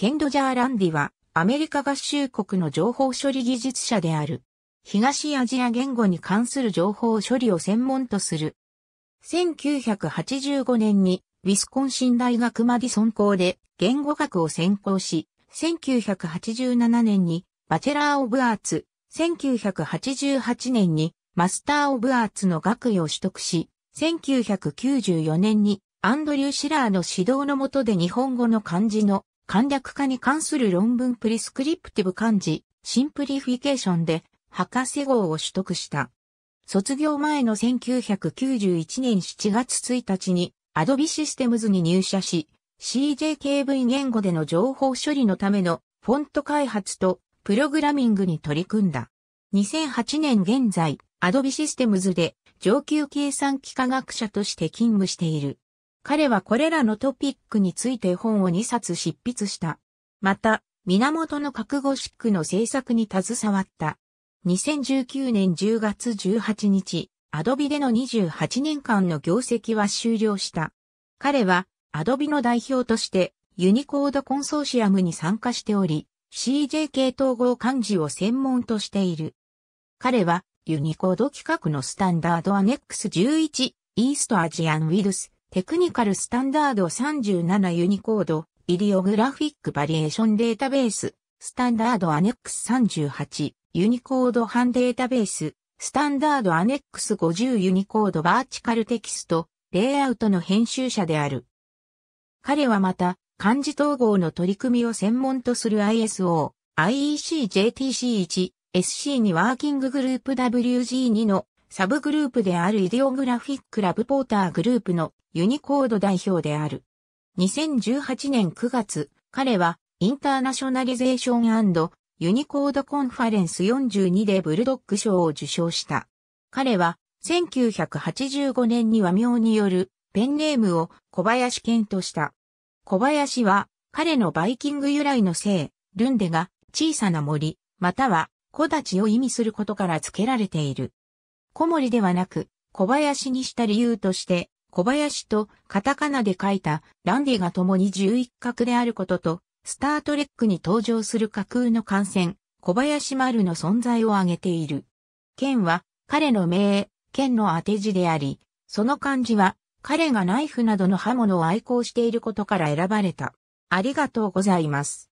ケンドジャー・ランディは、アメリカ合衆国の情報処理技術者である。東アジア言語に関する情報処理を専門とする。1985年に、ウィスコンシン大学マディソン校で言語学を専攻し、1987年にバチェラー・オブ・アーツ、1988年にマスター・オブ・アーツの学位を取得し、1994年にアンドリュー・シラーの指導の下で日本語の漢字の簡略化に関する論文プリスクリプティブ漢字、シンプリフィケーションで博士号を取得した。卒業前の1991年7月1日に Adobe Systems に入社し、CJKV 言語での情報処理のためのフォント開発とプログラミングに取り組んだ。2008年現在、Adobe Systems で上級計算機科学者として勤務している。彼はこれらのトピックについて本を2冊執筆した。また、源の覚悟シックの制作に携わった。2019年10月18日、アドビでの28年間の業績は終了した。彼は、アドビの代表として、ユニコードコンソーシアムに参加しており、CJK 統合漢字を専門としている。彼は、ユニコード企画のスタンダードアネックス11、イーストアジアンウィルス、テクニカルスタンダード37ユニコード、ビィオグラフィックバリエーションデータベース、スタンダードアネックス38、ユニコード版データベース、スタンダードアネックス50ユニコードバーチカルテキスト、レイアウトの編集者である。彼はまた、漢字統合の取り組みを専門とする ISO、IEC JTC1、SC2 ワーキンググループ WG2 のサブグループであるイデオグラフィックラブポーターグループのユニコード代表である。2018年9月、彼はインターナショナリゼーションユニコードコンファレンス42でブルドッグ賞を受賞した。彼は1985年に和名によるペンネームを小林健とした。小林は彼のバイキング由来の姓、ルンデが小さな森、または小立を意味することから付けられている。小森ではなく、小林にした理由として、小林とカタカナで書いたランディが共に11角であることと、スタートレックに登場する架空の艦船、小林丸の存在を挙げている。剣は彼の名剣の当て字であり、その漢字は彼がナイフなどの刃物を愛好していることから選ばれた。ありがとうございます。